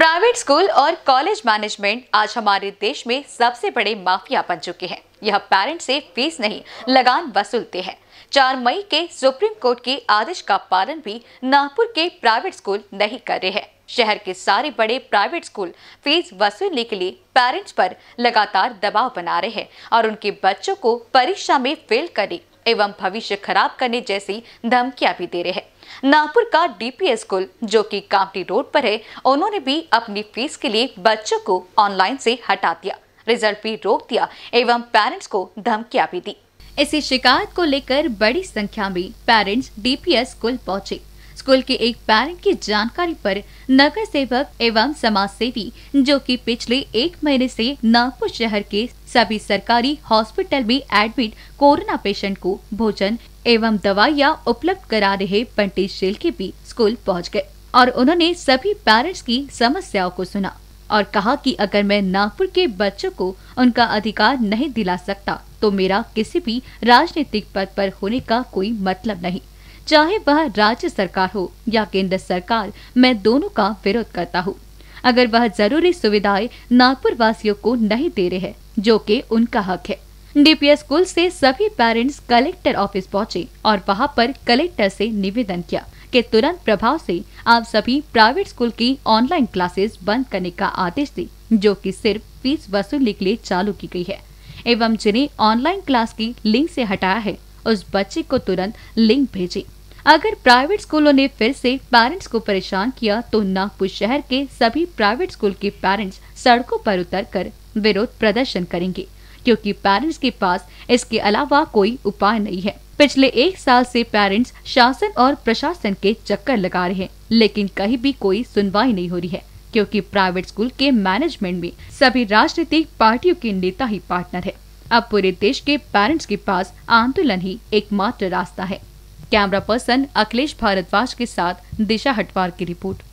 private school और college management आज हमारे देश में सबसे बड़े माफिया बन चुके हैं यह पेरेंट्स से फीस नहीं लगान वसूलते हैं चार मई के सुप्रीम कोर्ट के आदेश का पालन भी नागपुर के प्राइवेट स्कूल नहीं कर रहे हैं शहर के सारे बड़े प्राइवेट स्कूल फीस वसूलने के लिए पेरेंट्स पर लगातार दबाव बना रहे हैं और उनके बच्चों को परीक्षा में फेल करने एवं भविष्य खराब करने जैसी धमकियां भी दे रहे हैं नागपुर का डीपीएस स्कूल जो कि कांपटी रोड पर है उन्होंने भी अपनी फीस के लिए बच्चों को ऑनलाइन से हटा दिया रिजल्ट भी रोक दिया एवं पेरेंट्स को धमकियां भी दी इसी शिकायत को लेकर बड़ी संख्या में पेरेंट्स डीपीएस स्कूल पहुंचे स्कूल के एक पेरेंट की जानकारी पर नगर सेवक एवं समाज सेवी जो कि पिछले एक महीने से नागपुर शहर के सभी सरकारी हॉस्पिटल में एडमिट कोरोना पेशेंट को भोजन एवं दवाइयाँ उपलब्ध करा रहे पंडित के भी स्कूल पहुँच गए और उन्होंने सभी पेरेंट्स की समस्याओं को सुना और कहा कि अगर मैं नागपुर के बच्चों को उनका अधिकार नहीं दिला सकता तो मेरा किसी भी राजनीतिक पद पर होने का कोई मतलब नहीं चाहे वह राज्य सरकार हो या केंद्र सरकार मैं दोनों का विरोध करता हूँ अगर वह जरूरी सुविधाएं नागपुर वासियों को नहीं दे रहे हैं जो कि उनका हक है डीपीएस स्कूल से सभी पेरेंट्स कलेक्टर ऑफिस पहुंचे और वहां पर कलेक्टर से निवेदन किया कि तुरंत प्रभाव से आप सभी प्राइवेट स्कूल की ऑनलाइन क्लासेस बंद करने का आदेश दे जो कि सिर्फ फीस वसूली के लिए चालू की गई है एवं जिन्हें ऑनलाइन क्लास की लिंक से हटाया है उस बच्चे को तुरंत लिंक भेजें अगर प्राइवेट स्कूलों ने फिर से पेरेंट्स को परेशान किया तो नागपुर शहर के सभी प्राइवेट स्कूल के पेरेंट्स सड़कों पर उतरकर विरोध प्रदर्शन करेंगे क्योंकि पेरेंट्स के पास इसके अलावा कोई उपाय नहीं है पिछले एक साल से पेरेंट्स शासन और प्रशासन के चक्कर लगा रहे हैं लेकिन कहीं भी कोई सुनवाई नहीं हो रही है क्योंकि प्राइवेट स्कूल के मैनेजमेंट में सभी राजनीतिक पार्टियों के नेता ही पार्टनर है अब पूरे देश के पेरेंट्स के पास आंदोलन ही एकमात्र रास्ता है कैमरा पर्सन अखिलेश भारद्वाज के साथ दिशा हटवार की रिपोर्ट